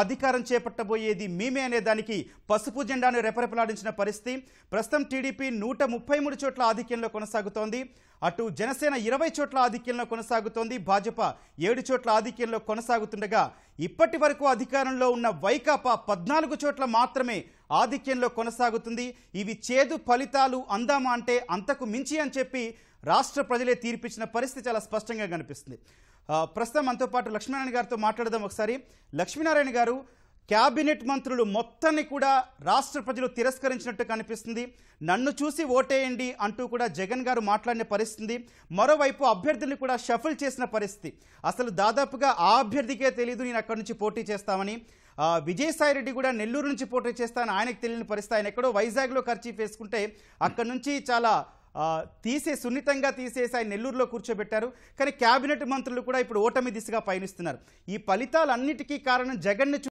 అధికారం చేపట్టబోయేది మేమే అనే దానికి పసుపు జెండాను రెపరెపలాడించిన పరిస్థితి ప్రస్తుతం టీడీపీ నూట ముప్పై మూడు చోట్ల ఆధిక్యంలో కొనసాగుతోంది అటు జనసేన ఇరవై చోట్ల ఆధిక్యంలో కొనసాగుతోంది భాజపా ఏడు చోట్ల ఆధిక్యంలో కొనసాగుతుండగా ఇప్పటి వరకు అధికారంలో ఉన్న వైకాపా పద్నాలుగు చోట్ల మాత్రమే ఆధిక్యంలో కొనసాగుతుంది ఇవి చేదు ఫలితాలు అందామా అంటే అంతకు మించి అని చెప్పి రాష్ట్ర ప్రజలే తీర్పిచ్చిన పరిస్థితి చాలా స్పష్టంగా కనిపిస్తుంది ప్రస్తుతం మనతో పాటు లక్ష్మీనారాయణ గారితో మాట్లాడదాం ఒకసారి లక్ష్మీనారాయణ గారు క్యాబినెట్ మంత్రులు మొత్తాన్ని కూడా రాష్ట్ర ప్రజలు తిరస్కరించినట్టు కనిపిస్తుంది నన్ను చూసి ఓటేయండి అంటూ కూడా జగన్ గారు మాట్లాడిన పరిస్థితి మరోవైపు అభ్యర్థులను కూడా షఫుల్ చేసిన పరిస్థితి అసలు దాదాపుగా ఆ అభ్యర్థికే తెలియదు నేను అక్కడి నుంచి పోటీ చేస్తామని విజయసాయి రెడ్డి కూడా నెల్లూరు నుంచి పోటీ చేస్తానని ఆయనకు తెలియని పరిస్థితి ఆయన ఎక్కడో వైజాగ్లో ఖర్చు వేసుకుంటే అక్కడి నుంచి చాలా తీసే సున్నితంగా తీసేసి ఆయన నెల్లూరులో కూర్చోబెట్టారు కానీ క్యాబినెట్ మంత్రులు కూడా ఇప్పుడు ఓటమి దిశగా పయనిస్తున్నారు ఈ ఫలితాలన్నిటికీ కారణం జగన్ను